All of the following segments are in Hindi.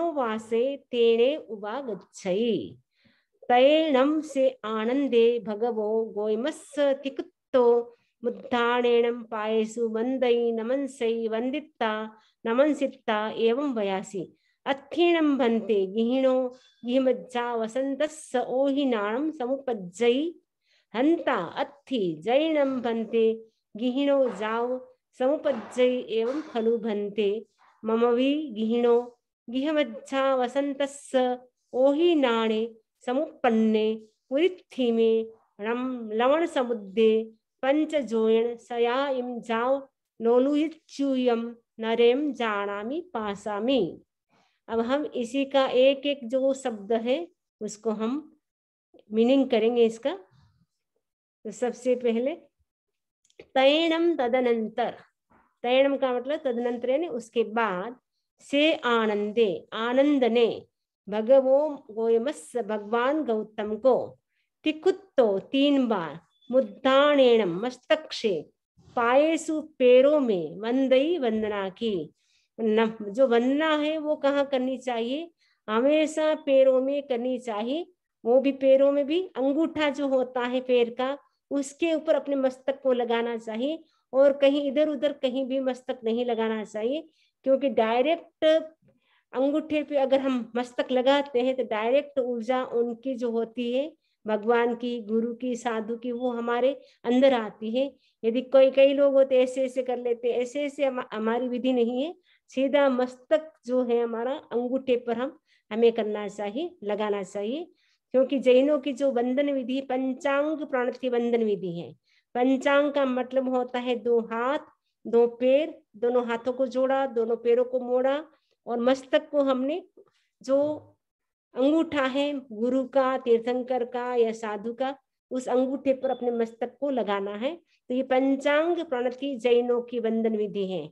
वासे तेणे उवागच्छयि तैणम से आनंदे भगवो गोयमस्स तिकुत्तो मुद्धाणेणम पायसु वंदई नमनसै वंदिता नमनसित्ता एवं वयासी अथीणम भन्ते गिहिणो गिहिमज्जा वसन्तस्स ओहिनाणं समुपज्जयि हंता अत्थि जैणम भन्ते गिहिणो जाव समुपज्जयि एवं खलु भन्ते ममवी गिहिणो वसंत ओहि ओहिनाणे समुपन्ने पुरित्थिमे रम लवण समुद्दे पंचजोयण सया इम जाओ नोलुहित चूयम नरेम जाणामी पासामी अब हम इसी का एक एक जो शब्द है उसको हम मीनिंग करेंगे इसका तो सबसे पहले तैणम तदनंतर तैणम का मतलब तदनंतर यानी उसके बाद से आनंदे आनंद ने भगवो गोयमस भगवान गौतम को तिकुत्तो तीन बार मुद्दाणेण मस्तक से पायसु पैरों में वंदई वंदना की न, जो वंदना है वो कहाँ करनी चाहिए हमेशा पैरों में करनी चाहिए वो भी पैरों में भी अंगूठा जो होता है पैर का उसके ऊपर अपने मस्तक को लगाना चाहिए और कहीं इधर उधर कहीं भी मस्तक नहीं लगाना चाहिए क्योंकि डायरेक्ट अंगूठे पे अगर हम मस्तक लगाते हैं तो डायरेक्ट ऊर्जा उनकी जो होती है भगवान की गुरु की साधु की वो हमारे अंदर आती है यदि कोई कई लोग होते ऐसे ऐसे कर लेते हैं ऐसे ऐसे हमारी विधि नहीं है सीधा मस्तक जो है हमारा अंगूठे पर हम हमें करना चाहिए लगाना चाहिए क्योंकि जैनों की जो बंधन विधि पंचांग प्रणति बंधन विधि है पंचांग का मतलब होता है दो हाथ दो पैर दोनों हाथों को जोड़ा दोनों पैरों को मोड़ा और मस्तक को हमने जो अंगूठा है गुरु का तीर्थंकर का या साधु का उस अंगूठे पर अपने मस्तक को लगाना है तो ये पंचांग प्रणति जैनों की वंदन विधि है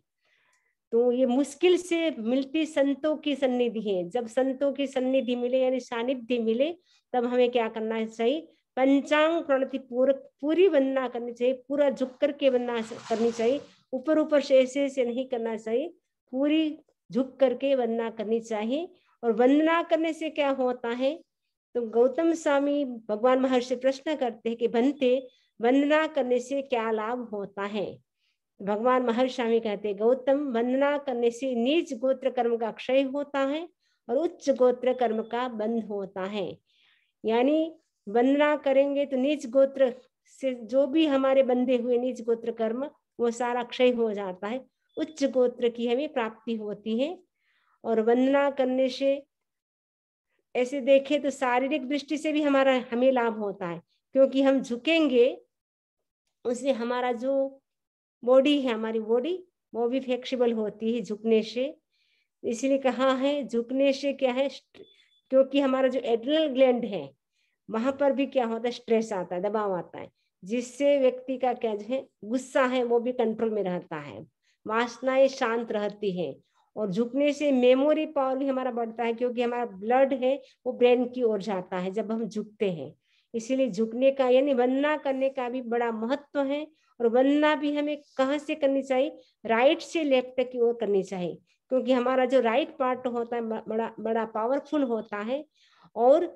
तो ये मुश्किल से मिलती संतों की सन्निधि है जब संतों की सन्निधि मिले यानी सानिध्य मिले तब हमें क्या करना चाहिए पंचांग प्रणति पूरक पूरी वंदना करनी चाहिए पूरा झुक करके वंदना करनी चाहिए ऊपर ऊपर से ऐसे ऐसे नहीं करना चाहिए पूरी झुक करके वंदना करनी चाहिए और वंदना करने से क्या होता है तो गौतम स्वामी भगवान महर्षि प्रश्न करते हैं कि बनते वंदना करने से क्या लाभ होता है भगवान महर्षि स्वामी कहते हैं गौतम वंदना करने से नीच गोत्र कर्म का क्षय होता है और उच्च गोत्र कर्म का बंध होता है यानी वंदना करेंगे तो नीच गोत्र से जो भी हमारे बंधे हुए नीच गोत्र कर्म वो सारा क्षय हो जाता है उच्च गोत्र की हमें प्राप्ति होती है और वंदना करने से ऐसे देखें तो शारीरिक दृष्टि से भी हमारा हमें लाभ होता है क्योंकि हम झुकेंगे उससे हमारा जो बॉडी है हमारी बॉडी वो भी फ्लेक्सिबल होती है झुकने से इसलिए कहा है झुकने से क्या है क्योंकि हमारा जो एड्रल ग्लैंड है वहां पर भी क्या होता है स्ट्रेस आता है दबाव आता है जिससे व्यक्ति का क्या है गुस्सा है वो भी कंट्रोल में रहता है वासनाएं शांत रहती है और झुकने से मेमोरी पावर भी हमारा बढ़ता है क्योंकि हमारा ब्लड है वो ब्रेन की ओर जाता है जब हम झुकते हैं इसीलिए झुकने का यानी वंदना करने का भी बड़ा महत्व है और वंदना भी हमें कहाँ से करनी चाहिए राइट से लेफ्ट की ओर करनी चाहिए क्योंकि हमारा जो राइट पार्ट होता है बड़ा बड़ा पावरफुल होता है और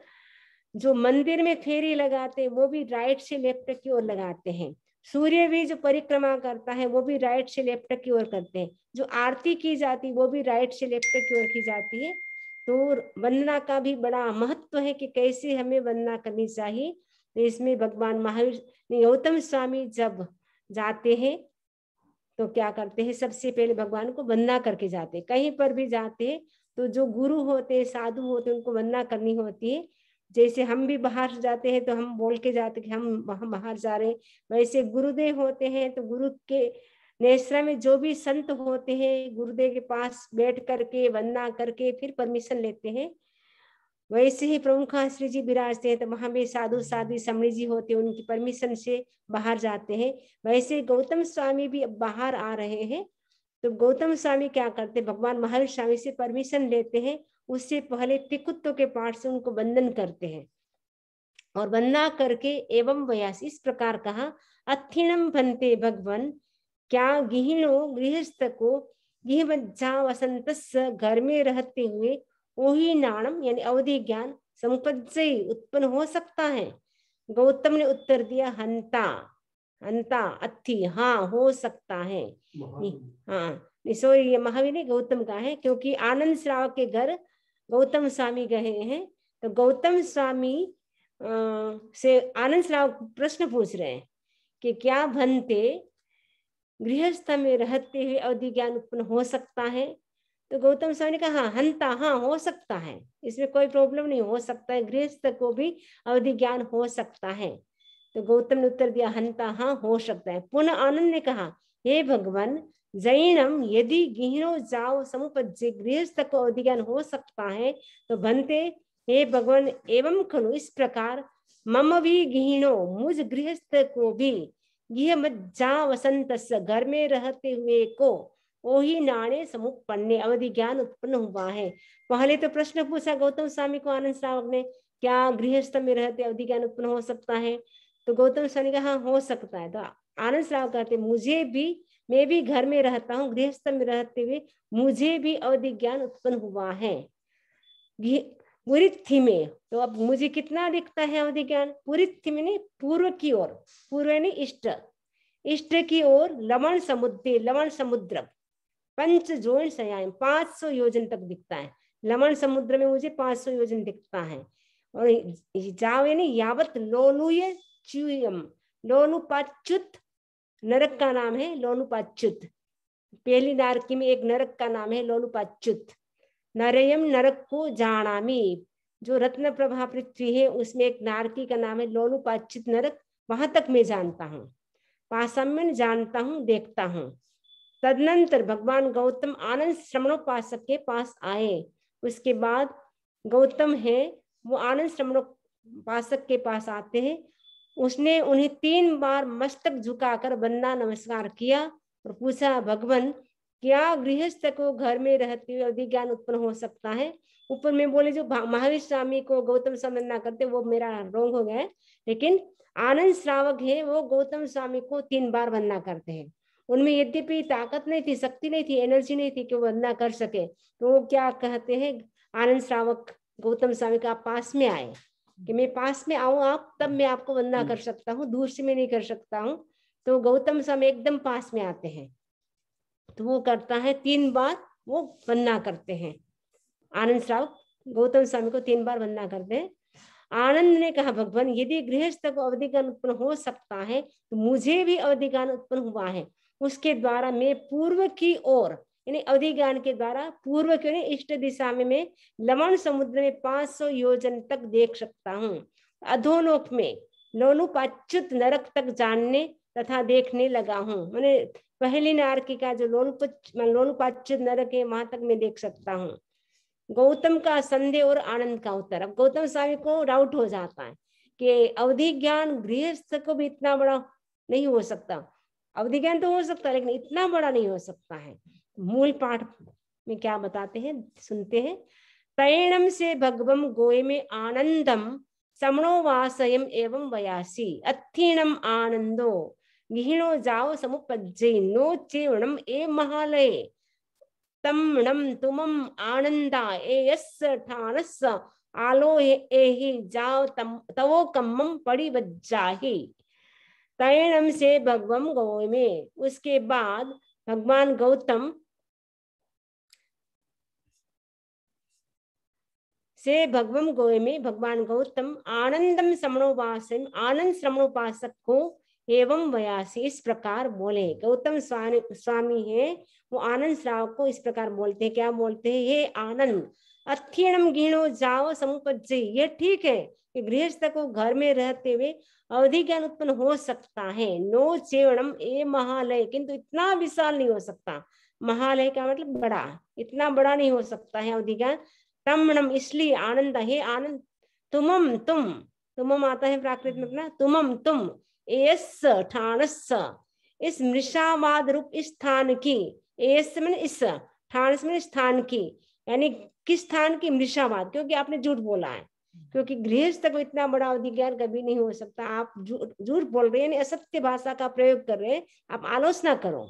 जो मंदिर में फेरी लगाते हैं वो भी राइट से लेफ्ट की ओर लगाते हैं सूर्य भी जो परिक्रमा करता है वो भी राइट से लेफ्ट की ओर करते हैं जो आरती की जाती वो भी राइट से लेफ्ट की ओर की जाती है तो वंदना का भी बड़ा महत्व है कि कैसे हमें वंदना करनी चाहिए तो इसमें भगवान महावीर गौतम स्वामी जब जाते हैं तो क्या करते हैं सबसे पहले भगवान को वंदना करके जाते हैं कहीं पर भी जाते हैं तो जो गुरु होते हैं साधु होते उनको वंदना करनी होती है जैसे हम भी बाहर जाते हैं तो हम बोल के जाते कि हम वहां बाहर जा रहे हैं वैसे गुरुदेव होते हैं तो गुरु के नेश्रा में जो भी संत होते हैं गुरुदेव के पास बैठ करके वंदना करके फिर परमिशन लेते हैं वैसे ही प्रमुख श्री जी विराजते हैं तो वहां भी साधु साधु समणी जी होते हैं उनकी परमिशन से बाहर जाते हैं वैसे गौतम स्वामी भी अब बाहर आ रहे हैं तो गौतम स्वामी क्या करते भगवान महावीर स्वामी से परमिशन लेते हैं उससे पहले तिकुत्तों के पाठ से उनको बंधन करते हैं और वंदना करके एवं व्यास इस प्रकार कहा अथिणम भंते भगवान क्या गृहिणो गृहस्थ को गृहबज्जा वसंत घर में रहते हुए वही नाणम यानी अवधि ज्ञान समुपजयी उत्पन्न हो सकता है गौतम ने उत्तर दिया हंता हंता अथि हाँ हो सकता है हाँ सॉरी ये महावीर गौतम का है क्योंकि आनंद श्राव के घर गौतम स्वामी गए हैं तो गौतम स्वामी आ, से आनंद राव प्रश्न पूछ रहे हैं कि क्या भंते गृहस्थ में रहते हुए अवधि ज्ञान उत्पन्न हो सकता है तो गौतम स्वामी ने कहा हाँ, हंता हाँ हो सकता है इसमें कोई प्रॉब्लम नहीं हो सकता है गृहस्थ को भी अवधि ज्ञान हो सकता है तो गौतम ने उत्तर दिया हंता हाँ हो सकता है पुनः आनंद ने कहा हे भगवान जैनम यदि गहरों जाओ समुपज्य गृहस्थ को अधिकार हो सकता है तो बनते हे भगवान एवं खनु इस प्रकार मम भी गिहिणो मुझ गृहस्थ को भी यह मत जा वसंत घर में रहते हुए को ओ ही नाणे समुपन्ने अवधि ज्ञान उत्पन्न हुआ है पहले तो प्रश्न पूछा गौतम स्वामी को आनंद साहब ने क्या गृहस्थ में रहते अवधि ज्ञान उत्पन्न हो सकता है तो गौतम स्वामी कहा हो सकता है तो आनंद राव कहते मुझे भी मैं भी घर में रहता हूँ गृहस्थ में रहते हुए मुझे भी अवधि ज्ञान उत्पन्न हुआ है पूरी में तो अब मुझे कितना दिखता है अवधि ज्ञान पूरी थी में पूर्व की ओर पूर्व ने इष्ट इष्ट की ओर लवण समुद्र लवण समुद्र पंच जोन सयाम पांच सौ योजन तक दिखता है लवण समुद्र में मुझे पांच सौ योजन दिखता है और जाओ यानी यावत लोलुय चूयम लोनुपाच्युत नरक का नाम है लोनुपाच्युत पहली नारकी में एक नरक का नाम है लोनुपाच्युत नरयम नरक को जानामी जो रत्न प्रभा पृथ्वी है उसमें एक नारकी का नाम है लोनुपाच्युत नरक वहां तक मैं जानता हूँ पासम्यन जानता हूँ देखता हूँ तदनंतर भगवान गौतम आनंद श्रमणोपासक के पास आए उसके बाद गौतम है वो आनंद श्रमणोपासक के पास आते हैं उसने उन्हें तीन बार मस्तक झुकाकर बंदा नमस्कार किया और पूछा भगवान क्या गृहस्थ को घर में रहते हुए ज्ञान उत्पन्न हो सकता है ऊपर में बोले जो महावीर स्वामी को गौतम स्वामी ना करते वो मेरा रोंग हो गया लेकिन आनंद श्रावक है वो गौतम स्वामी को तीन बार वंदना करते हैं उनमें यद्यपि ताकत नहीं थी शक्ति नहीं थी एनर्जी नहीं थी कि वो वंदना कर सके तो वो क्या कहते हैं आनंद श्रावक गौतम स्वामी का पास में आए कि मैं पास में आऊं आप तब मैं आपको वंदना कर हम्म। सकता हूँ दूर से मैं नहीं कर सकता हूँ तो गौतम स्वामी एकदम पास में आते हैं तो वो करता है तीन बार वो वंदना करते हैं आनंद श्राव गौतम स्वामी को तीन बार वंदना करते हैं आनंद ने कहा भगवान यदि गृहस्थ को अवधिकान उत्पन्न हो सकता है तो मुझे भी अवधिकान उत्पन्न हुआ है उसके द्वारा मैं पूर्व की ओर यानी ज्ञान के द्वारा पूर्व के इष्ट दिशा में मैं लवण समुद्र में 500 योजन तक देख सकता हूँ अधोलोक में लोनुपाच्युत नरक तक जानने तथा देखने लगा हूँ मैंने पहली नारकी का जो लोनुपच लोनुपाच्युत नरक है वहां तक मैं देख सकता हूँ गौतम का संदेह और आनंद का उत्तर अब गौतम स्वामी को डाउट हो जाता है कि अवधि ज्ञान गृहस्थ को भी इतना बड़ा नहीं हो सकता अवधि ज्ञान तो हो सकता है लेकिन इतना बड़ा नहीं हो सकता है मूल पाठ में क्या बताते हैं सुनते हैं तैणम से भगवम गोय में आनंदम समणो वासयम एवं वयासी अथीणम आनंदो गिहिणो जाओ समुपजे नो चेवणम ए महालय तमणम तुमम आनंदा ए यस ठानस आलो एहि जाओ तम तवो कम्मम पड़ी बज्जाही तैणम से भगवम गौ में उसके बाद भगवान गौतम से भगवम गोयमे भगवान गौतम आनंदम श्रमणोपास आनंद श्रमणोपासक को एवं वयासी इस प्रकार बोले गौतम स्वामी स्वामी है वो आनंद श्राव को इस प्रकार बोलते हैं क्या बोलते हैं हे आनंद अथीणम गिणो जाओ समुपज ये ठीक है कि गृहस्थ को घर में रहते हुए अवधि ज्ञान उत्पन्न हो सकता है नो चेवणम ए महालय किंतु इतना विशाल नहीं हो सकता महालय का मतलब बड़ा इतना बड़ा नहीं हो सकता है अवधि ज्ञान रमणम इसलिए आनंद हे आनंद तुमम तुम तुमम आता है प्राकृत में अपना तुमम तुम एस ठानस इस मृषावाद रूप स्थान की एस मैंने इस ठानस मैंने स्थान की यानी किस स्थान की मृषावाद क्योंकि आपने झूठ बोला है क्योंकि गृहस्थ को इतना बड़ा अधिकार कभी नहीं हो सकता आप झूठ बोल रहे हैं असत्य भाषा का प्रयोग कर रहे हैं आप आलोचना करो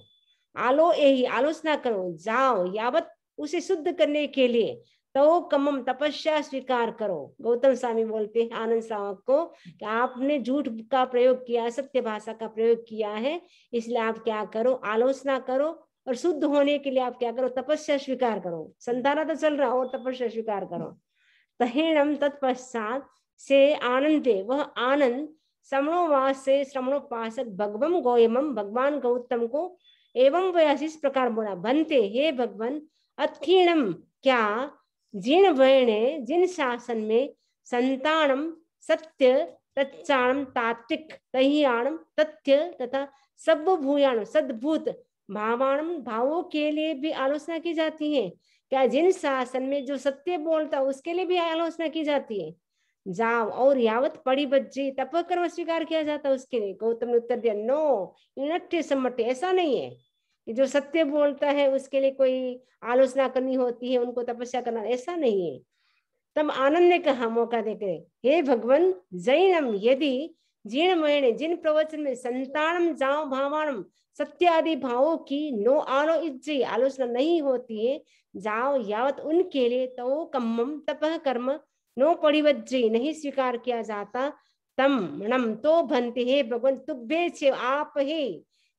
आलो यही आलोचना करो जाओ यावत उसे शुद्ध करने के लिए तो कमम तपस्या स्वीकार करो गौतम स्वामी बोलते हैं आनंद सावक को कि आपने झूठ का प्रयोग किया सत्य भाषा का प्रयोग किया है इसलिए आप क्या करो आलोचना करो और शुद्ध होने के लिए आप क्या करो तपस्या स्वीकार करो संतारा तो चल रहा हो तपस्या स्वीकार करो तहेणम तत्पश्चात से आनंद वह आनंद श्रमणोवास से श्रमणोपासक भगवम गौयम भगवान गौतम को एवं वह इस प्रकार बोला बनते हे भगवान अत्खीणम क्या जिन वर्णे जिन शासन में संतानम सत्य तत्म तात्विक तहियाणम तथ्य तथा भूयाण सदभूत भावाणम भावों के लिए भी आलोचना की जाती है क्या जिन शासन में जो सत्य बोलता उसके लिए भी आलोचना की जाती है जाओ और यावत पड़ी बज्जी तप कर्म स्वीकार किया जाता है उसके लिए गौतम ने उत्तर दिया नो यूनिट सम्मठ ऐसा नहीं है कि जो सत्य बोलता है उसके लिए कोई आलोचना करनी होती है उनको तपस्या करना ऐसा नहीं है तब आनंद ने कहा मौका देकर हे भगवान जैनम यदि जीर्ण महीने जिन प्रवचन में संतानम जाओ भावानम सत्य आदि भावों की नो आलो इज्जी आलोचना नहीं होती है जाओ यावत उनके लिए तो कम्मम तप कर्म नो परिवज्जी नहीं स्वीकार किया जाता तम मणम तो भंते हे भगवान तुभ्य आप ही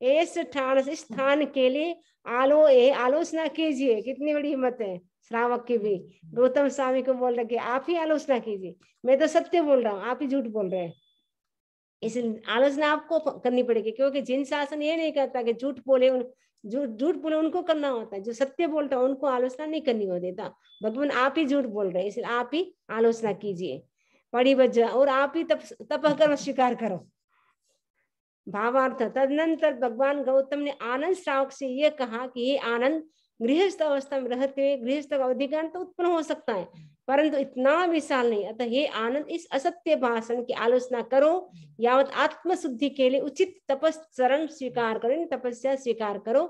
इस स्थान स्थान के लिए आलो ए आलोचना कीजिए कितनी बड़ी हिम्मत है श्रावक की भी गौतम स्वामी को बोल रखे आप ही आलोचना कीजिए मैं तो सत्य बोल रहा हूँ आप ही झूठ बोल रहे हैं इसलिए आलोचना आपको करनी पड़ेगी क्योंकि जिन शासन ये नहीं करता कि झूठ बोले उन झूठ झूठ बोले उनको करना होता है जो सत्य बोलता है उनको आलोचना नहीं करनी होती तो भगवान आप ही झूठ बोल रहे हैं इसलिए आप ही आलोचना कीजिए बड़ी बज और आप ही तप तप कर स्वीकार करो भावार्थ तदनंतर भगवान गौतम ने आनंद श्रावक से यह कहा कि ये आनंद गृहस्थ अवस्था में रहते हुए गृहस्थ का अधिकार तो उत्पन्न हो सकता है परंतु इतना विशाल नहीं अतः हे आनंद इस असत्य भाषण की आलोचना करो यावत आत्मशुद्धि के लिए उचित तपस्रण स्वीकार करो तपस्या स्वीकार करो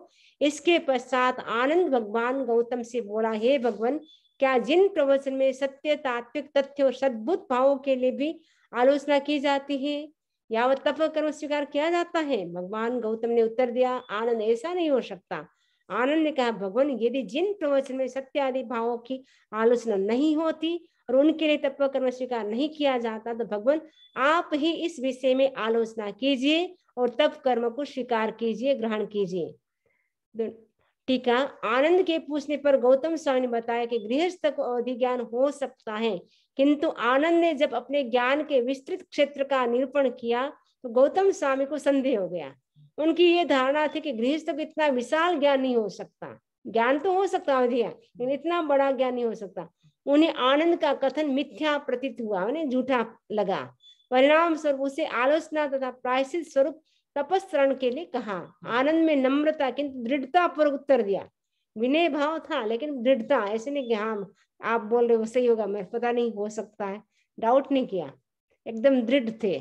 इसके पश्चात आनंद भगवान गौतम से बोला हे भगवान क्या जिन प्रवचन में सत्य तात्विक तथ्य और सद्भुत भावों के लिए भी आलोचना की जाती है वह तप कर्म स्वीकार किया जाता है भगवान गौतम ने उत्तर दिया आनंद ऐसा नहीं हो सकता आनंद ने कहा भगवान यदि जिन प्रवचन में सत्य आदि भावों की आलोचना नहीं होती और उनके लिए तप कर्म स्वीकार नहीं किया जाता तो भगवान आप ही इस विषय में आलोचना कीजिए और तप कर्म को स्वीकार कीजिए ग्रहण कीजिए तो टीका आनंद के पूछने पर गौतम स्वामी ने बताया कि गृहस्थ को अधिज्ञान हो सकता है किंतु आनंद ने जब अपने ज्ञान के विस्तृत क्षेत्र का निरूपण किया तो गौतम स्वामी को संदेह हो गया उनकी ये धारणा थी कि गृहस्थ को इतना विशाल ज्ञान नहीं हो सकता ज्ञान तो हो सकता है लेकिन इतना बड़ा ज्ञान नहीं हो सकता उन्हें आनंद का कथन मिथ्या प्रतीत हुआ उन्हें झूठा लगा परिणाम स्वरूप उसे आलोचना तथा प्रायश्चित स्वरूप तपस्रण के लिए कहा आनंद में नम्रता किंतु दृढ़ता पर उत्तर दिया विनय भाव था लेकिन दृढ़ता ऐसे नहीं कि हाँ आप बोल रहे हो सही होगा मैं पता नहीं हो सकता है डाउट नहीं किया एकदम दृढ़ थे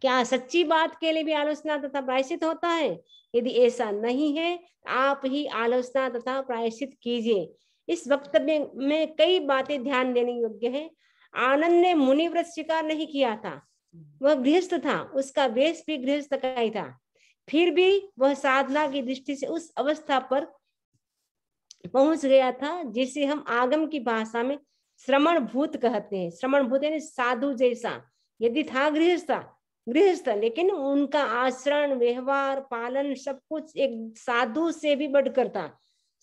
क्या सच्ची बात के लिए भी आलोचना तथा प्रायश्चित होता है यदि ऐसा नहीं है तो आप ही आलोचना तथा प्रायश्चित कीजिए इस वक्तव्य में, में कई बातें ध्यान देने योग्य है आनंद ने मुनि व्रत स्वीकार नहीं किया था वह गृहस्थ था उसका वेश भी गृहस्थ का ही था फिर भी वह साधना की दृष्टि से उस अवस्था पर पहुंच गया था जिसे हम आगम की भाषा में श्रमण भूत कहते हैं श्रमण भूत यानी साधु जैसा यदि था गृहस्था गृहस्थ लेकिन उनका आचरण व्यवहार पालन सब कुछ एक साधु से भी बढ़कर था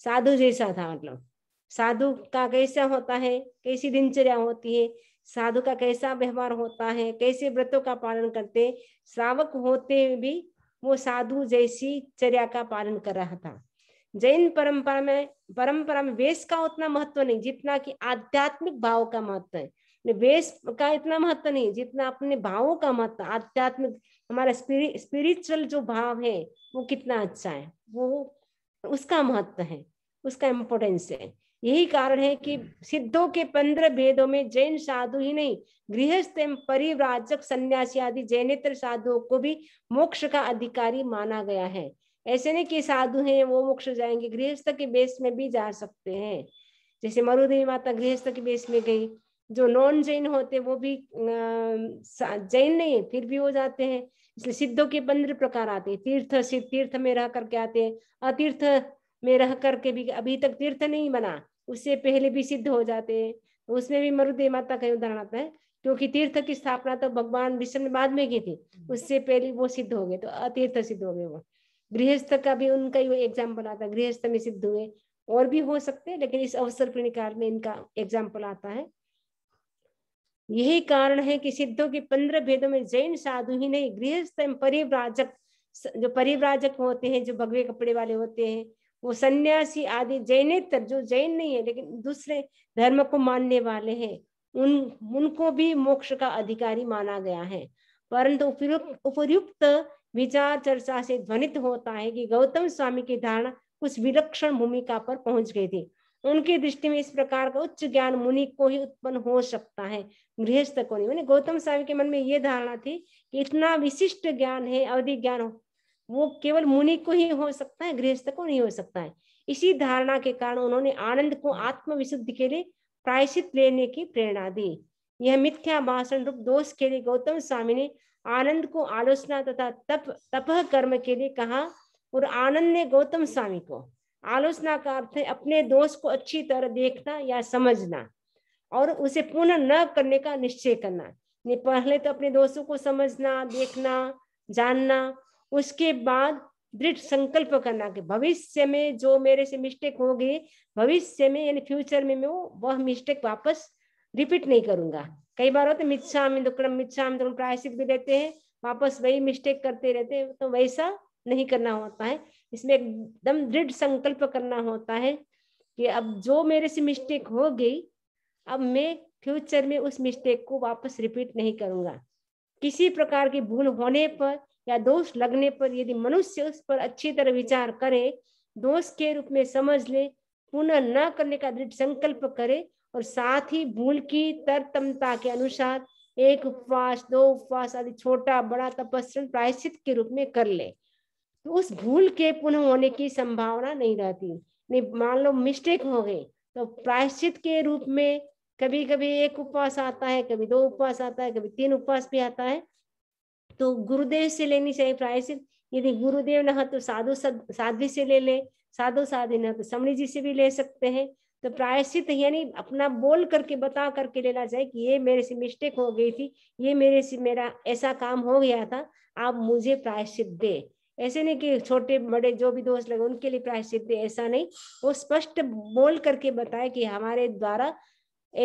साधु जैसा था मतलब साधु का कैसा होता है कैसी दिनचर्या होती है साधु का कैसा व्यवहार होता है कैसे व्रतों का पालन करते श्रावक होते भी वो साधु जैसी चर्या का पालन कर रहा था जैन परंपरा में परंपरा में वेश का उतना महत्व नहीं जितना कि आध्यात्मिक भाव का महत्व है वेश का इतना महत्व नहीं जितना अपने भावों का महत्व आध्यात्मिक हमारा स्पिरिचुअल जो भाव है वो कितना अच्छा है वो उसका महत्व है उसका इम्पोर्टेंस है यही कारण है कि सिद्धों के पंद्रह भेदों में जैन साधु ही नहीं गृहस्थ एवं परिवराजक सन्यासी आदि जैनेत्र साधुओं को भी मोक्ष का अधिकारी माना गया है ऐसे नहीं कि साधु हैं वो मोक्ष जाएंगे गृहस्थ के बेस में भी जा सकते हैं जैसे मरुदेवी माता गृहस्थ के बेस में गई जो नॉन जैन होते वो भी जैन नहीं है फिर भी हो जाते हैं इसलिए सिद्धों के पंद्रह प्रकार आते हैं तीर्थ सिद्ध तीर्थ में रह करके आते हैं अतीर्थ में रह करके भी अभी तक तीर्थ नहीं बना उससे पहले भी सिद्ध हो जाते हैं तो उसमें भी मरुदेव माता का उदाहरण आता है क्योंकि तीर्थ की स्थापना तो भगवान विष्णु ने बाद में की थी हम्म। उससे पहले वो सिद्ध हो गए तो अतीर्थ सिद्ध हो गए वो गृहस्थ का भी उनका ही एग्जाम्पल आता है गृहस्थ में सिद्ध हुए और भी हो सकते हैं लेकिन इस अवसर प्रणिकार में इनका एग्जाम्पल आता है यही कारण है कि सिद्धों के पंद्रह भेदों में जैन साधु ही नहीं गृहस्थ एवं परिव्राजक जो परिव्राजक होते हैं जो भगवे कपड़े वाले होते हैं वो सन्यासी आदि जैनेतर जो जैन नहीं है लेकिन दूसरे धर्म को मानने वाले हैं उन उनको भी मोक्ष का अधिकारी माना गया है परंतु उपयुक्त उपयुक्त विचार चर्चा से ध्वनित होता है कि गौतम स्वामी की धारणा उस विलक्षण भूमिका पर पहुंच गई थी उनकी दृष्टि में इस प्रकार का उच्च ज्ञान मुनि को ही उत्पन्न हो सकता है गृहस्थ को नहीं मैंने गौतम स्वामी के मन में ये धारणा थी कि इतना विशिष्ट ज्ञान है अवधि ज्ञान वो केवल मुनि को ही हो सकता है गृहस्थ को नहीं हो सकता है इसी धारणा के कारण उन्होंने आनंद को आत्मविशुद्धि के लिए प्रायश्चित लेने की प्रेरणा दी यह मिथ्या भाषण रूप दोष के लिए गौतम स्वामी ने आनंद को आलोचना तथा तप तपह कर्म के लिए कहा और आनंद ने गौतम स्वामी को आलोचना का अर्थ है अपने दोष को अच्छी तरह देखना या समझना और उसे पुनः न करने का निश्चय करना पहले तो अपने दोस्तों को समझना देखना जानना उसके बाद दृढ़ संकल्प करना कि भविष्य में जो मेरे से मिस्टेक होगी भविष्य में यानी फ्यूचर में मैं वह मिस्टेक वापस रिपीट नहीं करूंगा कई बार होते मिच्छा में दुक्रम मिच्छा में तो दुक्रम प्रायश्चित भी लेते हैं वापस वही मिस्टेक करते रहते हैं तो वैसा नहीं करना होता है इसमें एकदम दृढ़ संकल्प करना होता है कि अब जो मेरे से मिस्टेक हो गई अब मैं फ्यूचर में उस मिस्टेक को वापस रिपीट नहीं करूंगा किसी प्रकार की भूल होने पर या दोष लगने पर यदि मनुष्य उस पर अच्छी तरह विचार करे दोष के रूप में समझ ले पुनः न करने का दृढ़ संकल्प करे और साथ ही भूल की तरतमता के अनुसार एक उपवास दो उपवास आदि छोटा बड़ा तपस्या प्रायश्चित के रूप में कर ले तो उस भूल के पुनः होने की संभावना नहीं रहती नहीं मान लो मिस्टेक हो गई तो प्रायश्चित के रूप में कभी कभी एक उपवास आता है कभी दो उपवास आता है कभी तीन उपवास भी आता है तो गुरुदेव से लेनी चाहिए प्रायश्चित यदि गुरुदेव न तो साधु साध्वी से ले ले साधु साधु न तो समणी जी से भी ले सकते हैं तो प्रायश्चित यानी अपना बोल करके बता करके लेना चाहिए कि ये मेरे से मिस्टेक हो गई थी ये मेरे से मेरा ऐसा काम हो गया था आप मुझे प्रायश्चित दे ऐसे नहीं कि छोटे बड़े जो भी दोस्त लगे उनके लिए प्रायश्चित दे ऐसा नहीं वो स्पष्ट बोल करके बताए कि हमारे द्वारा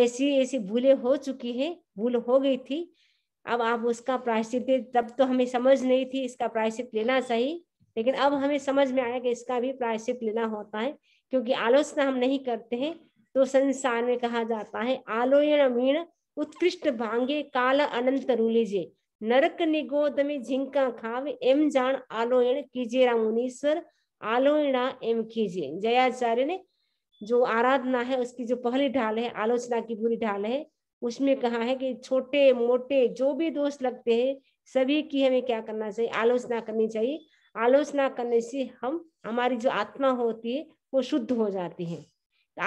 ऐसी ऐसी भूलें हो चुकी है भूल हो गई थी अब आप उसका प्रायश्चित दे तब तो हमें समझ नहीं थी इसका प्रायश्चित लेना चाहिए लेकिन अब हमें समझ में आया कि इसका भी प्रायश्चित लेना होता है क्योंकि आलोचना हम नहीं करते हैं तो संसार में कहा जाता है आलोयन मीण उत्कृष्ट भांगे काल अनंत रूलिजे नरक निगोद में झिंका खावे एम जान आलोयण कीजिए मुनीश्वर आलोयणा एम कीजिए जयाचार्य ने जो आराधना है उसकी जो पहली ढाल है आलोचना की पूरी ढाल है उसमें कहा है कि छोटे मोटे जो भी दोष लगते हैं सभी की हमें क्या करना चाहिए आलोचना करनी चाहिए आलोचना करने से हम हमारी जो आत्मा होती है वो शुद्ध हो जाती है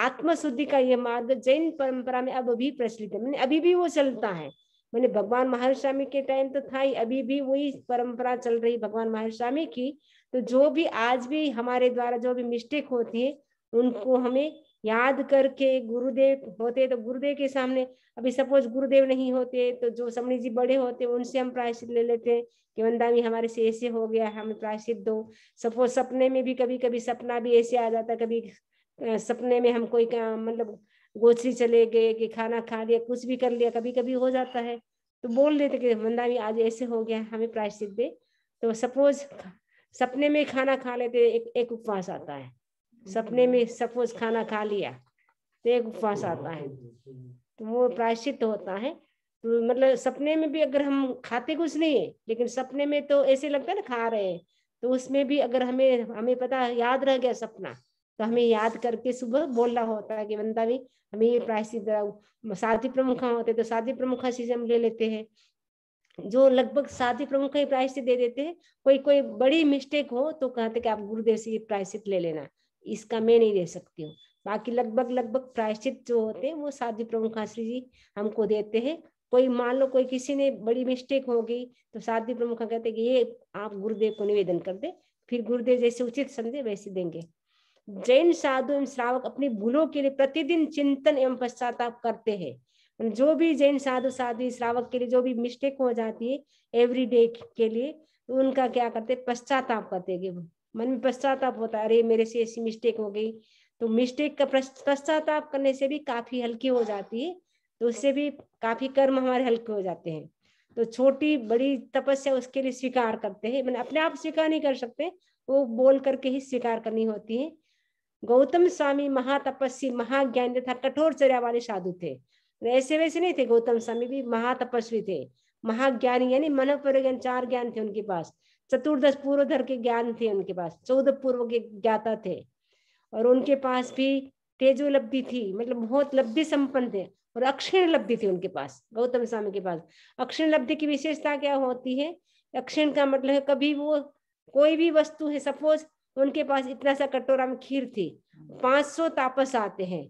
आत्मशुद्धि का ये मार्ग जैन परंपरा में अब भी प्रचलित है मैंने अभी भी वो चलता है मैंने भगवान महर्षामी के टाइम तो था ही अभी भी वही परंपरा चल रही भगवान महर्षामी की तो जो भी आज भी हमारे द्वारा जो भी मिस्टेक होती है उनको हमें याद करके गुरुदेव होते तो गुरुदेव के सामने अभी सपोज गुरुदेव नहीं होते तो जो समणी जी बड़े होते उनसे हम प्रायश्चित ले लेते कि वंदा भी हमारे से ऐसे हो गया हमें प्रायश्चित दो सपोज सपने में भी कभी कभी सपना भी ऐसे आ जाता कभी सपने में हम कोई मतलब गोचरी चले गए कि खाना खा लिया कुछ भी कर लिया कभी कभी हो जाता है तो बोल देते कि वंदा भी आज ऐसे हो गया हमें प्रायश्चित दे तो सपोज सपने में खाना खा लेते एक एक उपवास आता है सपने में सपोज खाना खा लिया तो एक उपवास आता है तो वो प्रायश्चित होता है मतलब सपने में भी अगर हम खाते कुछ नहीं है लेकिन सपने में तो ऐसे लगता है ना खा रहे हैं तो उसमें भी अगर हमें हमें पता याद रह गया सपना तो हमें याद करके सुबह बोलना होता है कि बंदा भी हमें ये प्रायश्चित शादी प्रमुख होते तो शादी प्रमुख चीजें हम ले लेते हैं जो लगभग शादी प्रमुख ही प्रायश्चित दे देते हैं कोई कोई बड़ी मिस्टेक हो तो कहते कि आप गुरुदेव से ये प्रायश्चित ले लेना इसका मैं नहीं दे सकती हूँ बाकी लगभग लगभग प्रायश्चित जो होते हैं वो साधु प्रमुखाश्री जी हमको देते हैं कोई मान लो कोई किसी ने बड़ी मिस्टेक होगी तो साधु प्रमुख कहते कि ये आप गुरुदेव को निवेदन कर दे फिर गुरुदेव जैसे उचित समझे वैसे देंगे जैन साधु एवं श्रावक अपनी भूलों के लिए प्रतिदिन चिंतन एवं पश्चाताप करते हैं मतलब जो भी जैन साधु साधु श्रावक के लिए जो भी मिस्टेक हो जाती है एवरी डे के लिए तो उनका क्या करते पश्चाताप करते मन में पश्चाताप होता है अरे मेरे से ऐसी मिस्टेक हो गई तो मिस्टेक का पश्चाताप करने से भी काफी हल्की हो जाती है तो उससे भी काफी कर्म हमारे हल्के हो जाते हैं तो छोटी बड़ी तपस्या उसके लिए स्वीकार करते हैं मैंने अपने आप स्वीकार नहीं कर सकते वो बोल करके ही स्वीकार करनी होती है गौतम स्वामी महातपस्वी महाज्ञान तथा कठोर चर्या वाले साधु थे ऐसे वैसे नहीं थे गौतम स्वामी भी महातपस्वी थे महाज्ञानी यानी मन ज्ञान चार ज्ञान थे उनके पास चतुर्दश पूर्वधर के ज्ञान थे उनके पास चौदह पूर्व के ज्ञाता थे और उनके पास भी तेजोलब्धि थी मतलब बहुत लब्धि संपन्न थे और अक्षीण लब्धि थी उनके पास गौतम स्वामी के पास अक्षीण लब्धि की विशेषता क्या होती है अक्षीण का मतलब है कभी वो कोई भी वस्तु है सपोज उनके पास इतना सा कटोरा में खीर थी 500 तापस आते हैं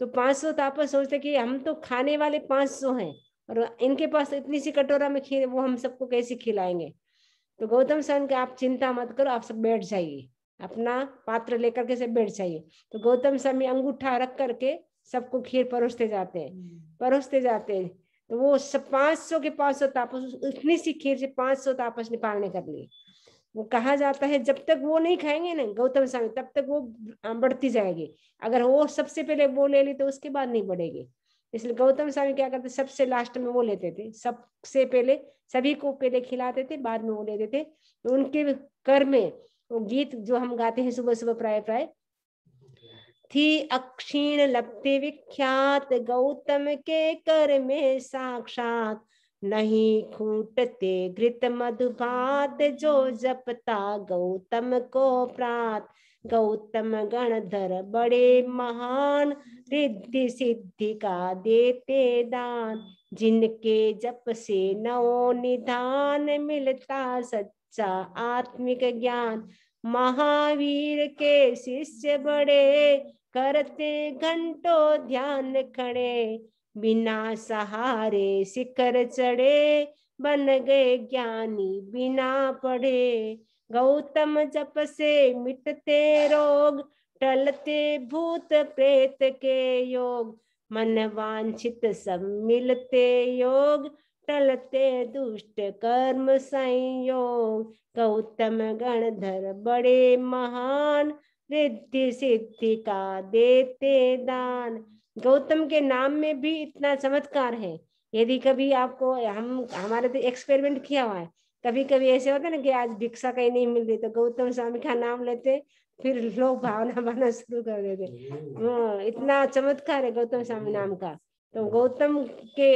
तो 500 तापस सोचते कि हम तो खाने वाले 500 हैं और इनके पास तो इतनी सी कटोरा में खीर वो हम सबको कैसे खिलाएंगे तो गौतम स्वामी के आप चिंता मत करो आप सब बैठ जाइए अपना पात्र लेकर के सब बैठ जाइए तो गौतम स्वामी अंगूठा रख करके सबको खीर परोसते जाते हैं हम्म। परोसते जाते हैं तो वो सब पांच सौ के पांच सौ तापस इतनी सी खीर से पांच सौ तापस नेपाल ने कर लिए वो कहा जाता है जब तक वो नहीं खाएंगे ना गौतम स्वामी तब तक वो बढ़ती जाएगी अगर वो सबसे पहले वो ले ली तो उसके बाद नहीं बढ़ेगी इसलिए गौतम स्वामी क्या करते सबसे लास्ट में वो लेते थे सबसे पहले सभी को पहले खिलाते थे बाद में वो लेते थे तो उनके कर में वो गीत जो हम गाते हैं सुबह सुबह प्राय प्राय थी अक्षीण लप्ति विख्यात गौतम के कर में साक्षात नहीं खूटते घृत मधुभात जो जपता गौतम को प्रात गौतम गणधर बड़े महान रिद्धि सिद्धि का देते दान जिनके जप से नवो निधान मिलता सच्चा आत्मिक ज्ञान महावीर के शिष्य बड़े करते घंटो ध्यान खड़े बिना सहारे शिखर चढ़े बन गए ज्ञानी बिना पढ़े गौतम जप से मिटते रोग टलते भूत प्रेत के योग मन वांछित सब मिलते योग टलते दुष्ट कर्म संयोग गौतम गणधर बड़े महान रिद्धि सिद्धि का देते दान गौतम के नाम में भी इतना चमत्कार है यदि कभी आपको हम हमारे तो एक्सपेरिमेंट किया हुआ है कभी कभी ऐसे होता है ना कि आज भिक्षा कहीं नहीं मिल रही तो गौतम स्वामी का नाम लेते फिर लोग भावना बनना शुरू कर देते हाँ, इतना चमत्कार है गौतम स्वामी नाम का तो गौतम के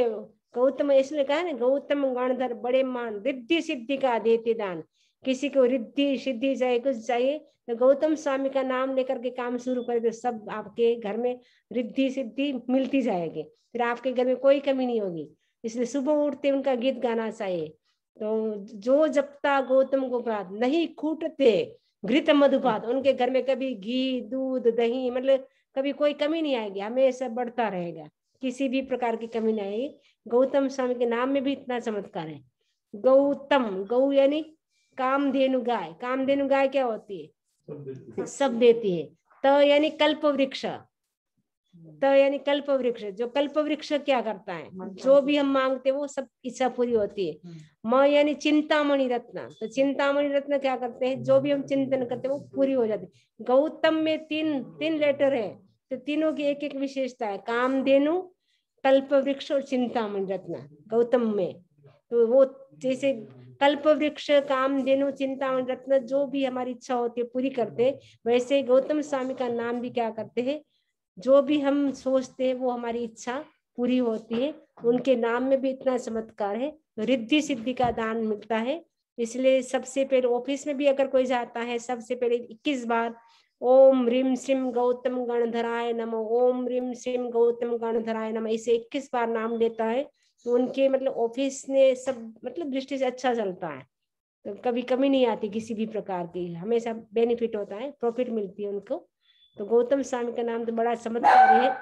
गौतम इसने कहा ना गौतम गणधर बड़े मान रिद्धि सिद्धि का देते दान किसी को रिद्धि सिद्धि चाहिए कुछ चाहिए तो गौतम स्वामी का नाम लेकर के काम शुरू करे तो सब आपके घर में रिद्धि सिद्धि मिलती जाएगी फिर आपके घर में कोई कमी नहीं होगी इसलिए सुबह उठते उनका गीत गाना चाहिए तो जो जपता गौतम को नहीं खूटते घृत मधुपात उनके घर में कभी घी दूध दही मतलब कभी कोई कमी नहीं आएगी हमेशा बढ़ता रहेगा किसी भी प्रकार की कमी नहीं आएगी गौतम स्वामी के नाम में भी इतना चमत्कार है गौतम गौ यानी कामधेनु गाय कामधेनु गाय क्या होती है सब देती है तो यानी कल्प वृक्ष तो यानी कल्प वृक्ष जो कल्प वृक्ष क्या करता है जो भी हम मांगते वो सब इच्छा पूरी होती है हम्म। म यानी चिंतामणि रत्न तो चिंतामणि रत्न क्या करते हैं जो भी हम चिंतन करते हैं वो पूरी हो जाती है गौतम में तीन तीन लेटर है तो तीनों की एक एक विशेषता है कामधेनु कल्प वृक्ष और चिंतामणि रत्न गौतम में तो वो जैसे कल्प वृक्ष काम धेनु चिंता रत्न जो भी हमारी इच्छा होती है पूरी करते वैसे गौतम स्वामी का नाम भी क्या करते हैं जो भी हम सोचते हैं वो हमारी इच्छा पूरी होती है उनके नाम में भी इतना चमत्कार है रिद्धि सिद्धि का दान मिलता है इसलिए सबसे पहले ऑफिस में भी अगर कोई जाता है सबसे पहले इक्कीस बार ओम रिम सिम गौतम गणधराय नम ओम रिम सिम गौतम गणधराय नम इसे इक्कीस बार नाम लेता है तो उनके मतलब ऑफिस ने सब मतलब दृष्टि से अच्छा चलता है तो कभी कमी नहीं आती किसी भी प्रकार की हमेशा बेनिफिट होता है प्रॉफिट मिलती है उनको तो गौतम स्वामी का नाम तो बड़ा चमत्कारी है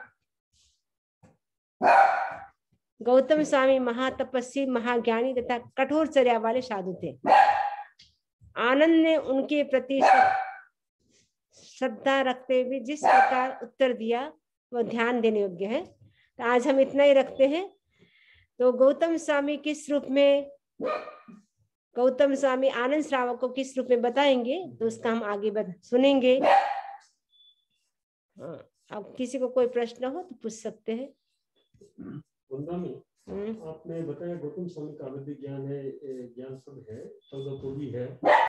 गौतम स्वामी महातपस्वी महाज्ञानी तथा कठोर चर्या वाले साधु थे आनंद ने उनके प्रति श्रद्धा रखते हुए जिस प्रकार उत्तर दिया वह ध्यान देने योग्य है तो आज हम इतना ही रखते हैं तो गौतम स्वामी किस रूप में गौतम स्वामी आनंद श्रावक को किस रूप में बताएंगे तो उसका हम आगे सुनेंगे हाँ, अब किसी को कोई प्रश्न हो तो पूछ सकते हैं हम्म। आपने बताया गौतम स्वामी का ज्ञान है ज्ञान सब है भी है